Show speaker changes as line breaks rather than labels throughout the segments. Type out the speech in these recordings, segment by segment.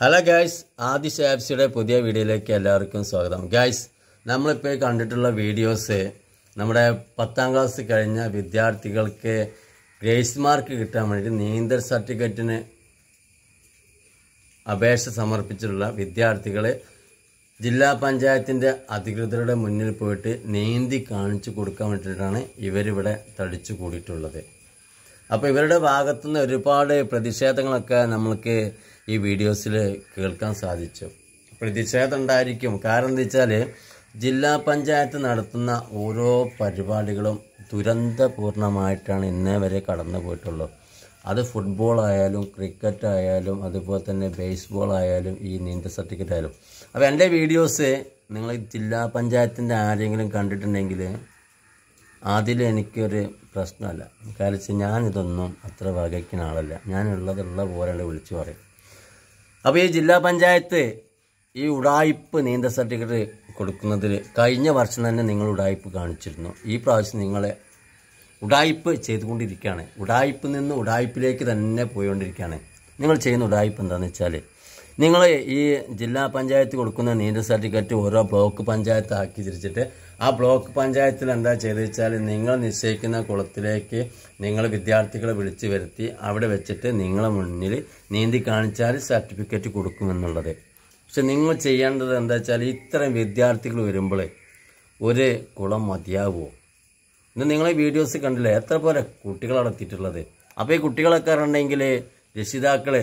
Hello guys ആദി ഷാബ്സിയുടെ പുതിയ വീഡിയോയിലേക്ക് എല്ലാവർക്കും സ്വാഗതം ഗായ്സ് നമ്മളിപ്പോൾ കണ്ടിട്ടുള്ള വീഡിയോസ് നമ്മുടെ പത്താം ക്ലാസ് കഴിഞ്ഞ വിദ്യാർത്ഥികൾക്ക് ഗ്രേസ് മാർക്ക് കിട്ടാൻ വേണ്ടി നീന്തൽ സർട്ടിഫിക്കറ്റിന് അപേക്ഷ സമർപ്പിച്ചിട്ടുള്ള വിദ്യാർത്ഥികളെ ജില്ലാ പഞ്ചായത്തിൻ്റെ അധികൃതരുടെ മുന്നിൽ പോയിട്ട് നീന്തി കാണിച്ചു കൊടുക്കാൻ വേണ്ടിയിട്ടാണ് ഇവരിവിടെ തടിച്ചു കൂടിയിട്ടുള്ളത് അപ്പോൾ ഇവരുടെ ഭാഗത്തുനിന്ന് ഒരുപാട് പ്രതിഷേധങ്ങളൊക്കെ നമ്മൾക്ക് ഈ വീഡിയോസിൽ കേൾക്കാൻ സാധിച്ചു പ്രതിഷേധം ഉണ്ടായിരിക്കും കാരണം എന്താ വെച്ചാൽ ജില്ലാ പഞ്ചായത്ത് നടത്തുന്ന ഓരോ പരിപാടികളും ദുരന്തപൂർണമായിട്ടാണ് ഇന്നേ വരെ കടന്നു പോയിട്ടുള്ളത് അത് ഫുട്ബോൾ ആയാലും ക്രിക്കറ്റ് ആയാലും അതുപോലെ തന്നെ ബേസ്ബോൾ ആയാലും ഈ നീന്തൽ സർട്ടിഫിക്കറ്റ് ആയാലും അപ്പോൾ എൻ്റെ വീഡിയോസ് നിങ്ങൾ ജില്ലാ പഞ്ചായത്തിൻ്റെ ആരെങ്കിലും കണ്ടിട്ടുണ്ടെങ്കിൽ അതിൽ എനിക്കൊരു പ്രശ്നമല്ല കാരണം വെച്ചാൽ ഞാനിതൊന്നും അത്ര വകയ്ക്കുന്ന ആളല്ല ഞാനുള്ളതുള്ള പോലെയുള്ള വിളിച്ചു പറയും അപ്പോൾ ഈ ജില്ലാ പഞ്ചായത്ത് ഈ ഉടായ്പ് നീന്തൽ സർട്ടിഫിക്കറ്റ് കൊടുക്കുന്നതിൽ കഴിഞ്ഞ വർഷം തന്നെ നിങ്ങൾ ഉടായ്പ് കാണിച്ചിരുന്നു ഈ പ്രാവശ്യം നിങ്ങളെ ഉടായ്പ ചെയ്തുകൊണ്ടിരിക്കുകയാണ് ഉടായ്പിൽ നിന്ന് ഉടായ്പിലേക്ക് തന്നെ പോയിക്കൊണ്ടിരിക്കുകയാണ് നിങ്ങൾ ചെയ്യുന്ന ഉടായ്പ എന്താണെന്ന് വെച്ചാൽ നിങ്ങൾ ഈ ജില്ലാ പഞ്ചായത്ത് കൊടുക്കുന്ന നീന്തൽ സർട്ടിഫിക്കറ്റ് ഓരോ ബ്ലോക്ക് പഞ്ചായത്ത് ആക്കി തിരിച്ചിട്ട് ആ ബ്ലോക്ക് പഞ്ചായത്തിൽ എന്താ ചെയ്ത് വെച്ചാൽ നിങ്ങൾ നിശ്ചയിക്കുന്ന കുളത്തിലേക്ക് നിങ്ങൾ വിദ്യാർത്ഥികളെ വിളിച്ചു വരുത്തി അവിടെ വെച്ചിട്ട് നിങ്ങളെ മുന്നിൽ നീന്തി കാണിച്ചാൽ സർട്ടിഫിക്കറ്റ് കൊടുക്കുമെന്നുള്ളത് പക്ഷെ നിങ്ങൾ ചെയ്യേണ്ടത് എന്താ വെച്ചാൽ ഇത്രയും വിദ്യാർത്ഥികൾ വരുമ്പോൾ ഒരു കുളം മതിയാവുമോ ഇന്ന് നിങ്ങളെ വീഡിയോസ് കണ്ടില്ലേ എത്ര പോലെ കുട്ടികളാണ് എത്തിയിട്ടുള്ളത് അപ്പോൾ ഈ കുട്ടികളൊക്കെ ഉണ്ടെങ്കിൽ രക്ഷിതാക്കൾ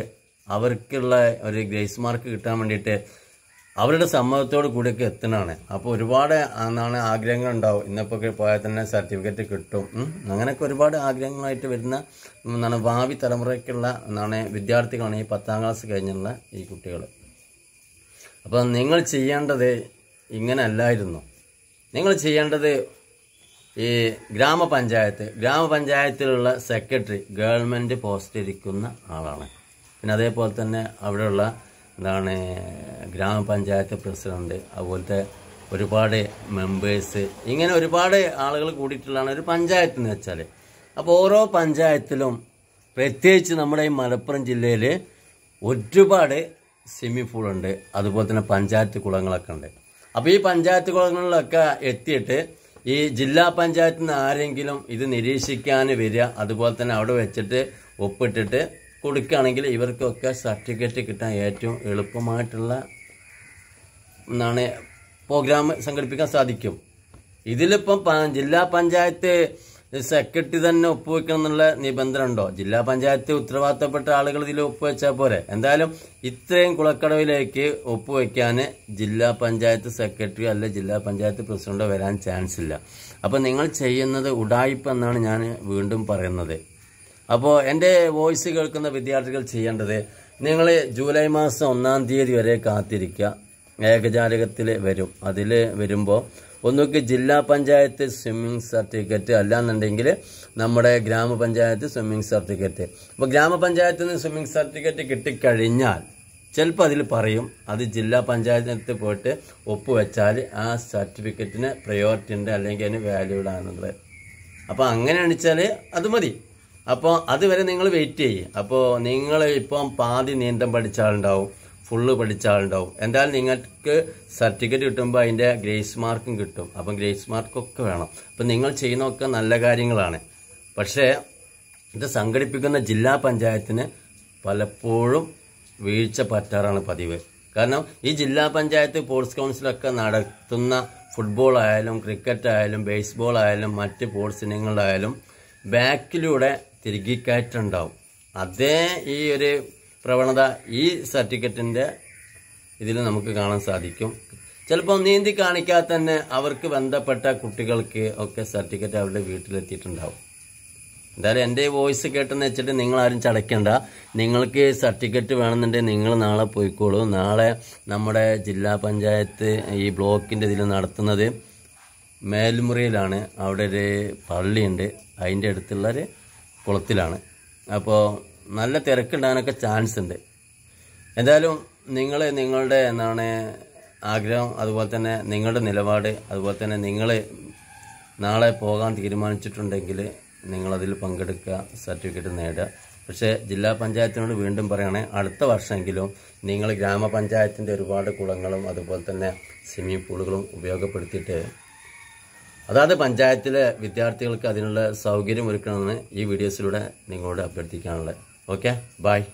അവർക്കുള്ള ഒരു ഗ്രേസ് മാർക്ക് കിട്ടാൻ വേണ്ടിയിട്ട് അവരുടെ സമ്മതത്തോട് കൂടിയൊക്കെ എത്തണമാണ് അപ്പോൾ ഒരുപാട് എന്നാണ് ആഗ്രഹങ്ങൾ ഉണ്ടാവും ഇന്നിപ്പോൾ പോയാൽ തന്നെ സർട്ടിഫിക്കറ്റ് കിട്ടും അങ്ങനെയൊക്കെ ഒരുപാട് ആഗ്രഹങ്ങളായിട്ട് വരുന്ന എന്താണ് ഭാവി തലമുറയ്ക്കുള്ള എന്നാണ് വിദ്യാർത്ഥികളാണ് ഈ പത്താം ക്ലാസ് കഴിഞ്ഞുള്ള ഈ കുട്ടികൾ അപ്പോൾ നിങ്ങൾ ചെയ്യേണ്ടത് ഇങ്ങനെ അല്ലായിരുന്നു നിങ്ങൾ ചെയ്യേണ്ടത് ഈ ഗ്രാമപഞ്ചായത്ത് ഗ്രാമപഞ്ചായത്തിലുള്ള സെക്രട്ടറി ഗവൺമെൻറ് പോസ്റ്റ് ഇരിക്കുന്ന ആളാണ് പിന്നെ അതേപോലെ തന്നെ അവിടെയുള്ള എന്താണ് ഗ്രാമപഞ്ചായത്ത് പ്രസിഡന്റ് അതുപോലത്തെ ഒരുപാട് മെമ്പേഴ്സ് ഇങ്ങനെ ഒരുപാട് ആളുകൾ കൂടിയിട്ടുള്ളതാണ് ഒരു പഞ്ചായത്ത് എന്ന് വെച്ചാൽ അപ്പോൾ ഓരോ പഞ്ചായത്തിലും പ്രത്യേകിച്ച് നമ്മുടെ ഈ മലപ്പുറം ജില്ലയിൽ ഒരുപാട് സ്വിമ്മിംഗ് പൂളുണ്ട് അതുപോലെ തന്നെ പഞ്ചായത്ത് കുളങ്ങളൊക്കെ ഉണ്ട് അപ്പോൾ ഈ പഞ്ചായത്ത് കുളങ്ങളിലൊക്കെ എത്തിയിട്ട് ഈ ജില്ലാ പഞ്ചായത്തിൽ നിന്ന് ആരെങ്കിലും ഇത് നിരീക്ഷിക്കാൻ വരിക അതുപോലെ തന്നെ അവിടെ വെച്ചിട്ട് ഒപ്പിട്ടിട്ട് കൊടുക്കുകയാണെങ്കിൽ ഇവർക്കൊക്കെ സർട്ടിഫിക്കറ്റ് കിട്ടാൻ ഏറ്റവും എളുപ്പമായിട്ടുള്ള എന്നാണ് പ്രോഗ്രാം സംഘടിപ്പിക്കാൻ സാധിക്കും ഇതിലിപ്പം ജില്ലാ പഞ്ചായത്ത് സെക്രട്ടറി തന്നെ ഒപ്പുവെക്കണം എന്നുള്ള നിബന്ധന ഉണ്ടോ ജില്ലാ പഞ്ചായത്ത് ഉത്തരവാദിത്തപ്പെട്ട ആളുകൾ ഇതിൽ ഒപ്പുവെച്ചാൽ പോരെ എന്തായാലും ഇത്രയും കുളക്കടവിലേക്ക് ഒപ്പുവെക്കാൻ ജില്ലാ പഞ്ചായത്ത് സെക്രട്ടറി അല്ല ജില്ലാ പഞ്ചായത്ത് പ്രസിഡന്റോ വരാൻ ചാൻസ് ഇല്ല അപ്പോൾ നിങ്ങൾ ചെയ്യുന്നത് ഉടായ്പ എന്നാണ് ഞാൻ വീണ്ടും പറയുന്നത് അപ്പോൾ എൻ്റെ വോയിസ് കേൾക്കുന്ന വിദ്യാർത്ഥികൾ ചെയ്യേണ്ടത് നിങ്ങൾ ജൂലൈ മാസം ഒന്നാം തീയതി വരെ കാത്തിരിക്കുക ഏകജാലകത്തിൽ വരും അതിൽ വരുമ്പോൾ ഒന്നുകിൽ ജില്ലാ പഞ്ചായത്ത് സ്വിമ്മിംഗ് സർട്ടിഫിക്കറ്റ് അല്ലാന്നുണ്ടെങ്കിൽ നമ്മുടെ ഗ്രാമപഞ്ചായത്ത് സ്വിമ്മിംഗ് സർട്ടിഫിക്കറ്റ് അപ്പോൾ ഗ്രാമപഞ്ചായത്തിൽ നിന്ന് സ്വിമ്മിംഗ് സർട്ടിഫിക്കറ്റ് കിട്ടിക്കഴിഞ്ഞാൽ ചിലപ്പോൾ അതിൽ പറയും അത് ജില്ലാ പഞ്ചായത്തിനടുത്ത് പോയിട്ട് ഒപ്പുവെച്ചാൽ ആ സർട്ടിഫിക്കറ്റിന് പ്രയോറിറ്റി ഉണ്ട് അല്ലെങ്കിൽ അതിന് വാല്യൂഡ് ആണെന്നുള്ളത് അപ്പോൾ അങ്ങനെ വെച്ചാൽ അത് മതി അപ്പോൾ അതുവരെ നിങ്ങൾ വെയിറ്റ് ചെയ്യും അപ്പോൾ നിങ്ങൾ ഇപ്പം പാതി നീന്തം പഠിച്ചാളുണ്ടാവും ഫുള്ള് പഠിച്ച ആളുണ്ടാവും എന്തായാലും നിങ്ങൾക്ക് സർട്ടിഫിക്കറ്റ് കിട്ടുമ്പോൾ അതിൻ്റെ ഗ്രേസ് മാർക്കും കിട്ടും അപ്പം ഗ്രേസ് മാർക്കൊക്കെ വേണം അപ്പം നിങ്ങൾ ചെയ്യുന്നതൊക്കെ നല്ല കാര്യങ്ങളാണ് പക്ഷേ ഇത് സംഘടിപ്പിക്കുന്ന ജില്ലാ പഞ്ചായത്തിന് പലപ്പോഴും വീഴ്ച പറ്റാറാണ് പതിവ് കാരണം ഈ ജില്ലാ പഞ്ചായത്ത് സ്പോർട്സ് കൗൺസിലൊക്കെ നടത്തുന്ന ഫുട്ബോൾ ആയാലും ക്രിക്കറ്റ് ആയാലും ബേസ്ബോൾ ആയാലും മറ്റ് സ്പോർട്സ് ഇനങ്ങളായാലും ബാക്കിലൂടെ തിരികിക്കയറ്റുണ്ടാവും അതേ ഈ ഒരു പ്രവണത ഈ സർട്ടിഫിക്കറ്റിൻ്റെ ഇതിൽ നമുക്ക് കാണാൻ സാധിക്കും ചിലപ്പോൾ നീന്തി കാണിക്കാതെ തന്നെ അവർക്ക് ബന്ധപ്പെട്ട കുട്ടികൾക്ക് ഒക്കെ സർട്ടിഫിക്കറ്റ് അവരുടെ വീട്ടിലെത്തിയിട്ടുണ്ടാവും എന്തായാലും എൻ്റെ വോയിസ് കേട്ടെന്ന് വെച്ചിട്ട് നിങ്ങൾ ആരും ചടയ്ക്കണ്ട നിങ്ങൾക്ക് സർട്ടിഫിക്കറ്റ് വേണമെന്നുണ്ടെങ്കിൽ നിങ്ങൾ നാളെ പോയിക്കോളൂ നാളെ നമ്മുടെ ജില്ലാ പഞ്ചായത്ത് ഈ ബ്ലോക്കിൻ്റെ ഇതിൽ നടത്തുന്നത് മേൽമുറിയിലാണ് അവിടെ ഒരു പള്ളിയുണ്ട് അതിൻ്റെ അടുത്തുള്ളൊരു കുളത്തിലാണ് അപ്പോൾ നല്ല തിരക്കിടാനൊക്കെ ചാൻസ് ഉണ്ട് എന്തായാലും നിങ്ങൾ നിങ്ങളുടെ എന്താണ് ആഗ്രഹം അതുപോലെ തന്നെ നിങ്ങളുടെ നിലപാട് അതുപോലെ തന്നെ നിങ്ങൾ നാളെ പോകാൻ തീരുമാനിച്ചിട്ടുണ്ടെങ്കിൽ നിങ്ങളതിൽ പങ്കെടുക്കുക സർട്ടിഫിക്കറ്റ് നേടുക പക്ഷേ ജില്ലാ പഞ്ചായത്തിനോട് വീണ്ടും പറയുകയാണെ അടുത്ത വർഷമെങ്കിലും നിങ്ങൾ ഗ്രാമപഞ്ചായത്തിൻ്റെ ഒരുപാട് കുളങ്ങളും അതുപോലെ തന്നെ സ്വിമ്മിംഗ് പൂളുകളും ഉപയോഗപ്പെടുത്തിയിട്ട് അതാത് പഞ്ചായത്തിലെ വിദ്യാർത്ഥികൾക്ക് അതിനുള്ള സൗകര്യം ഒരുക്കണമെന്ന് ഈ വീഡിയോസിലൂടെ നിങ്ങളോട് അഭ്യർത്ഥിക്കാനുള്ളത് Okay, bye.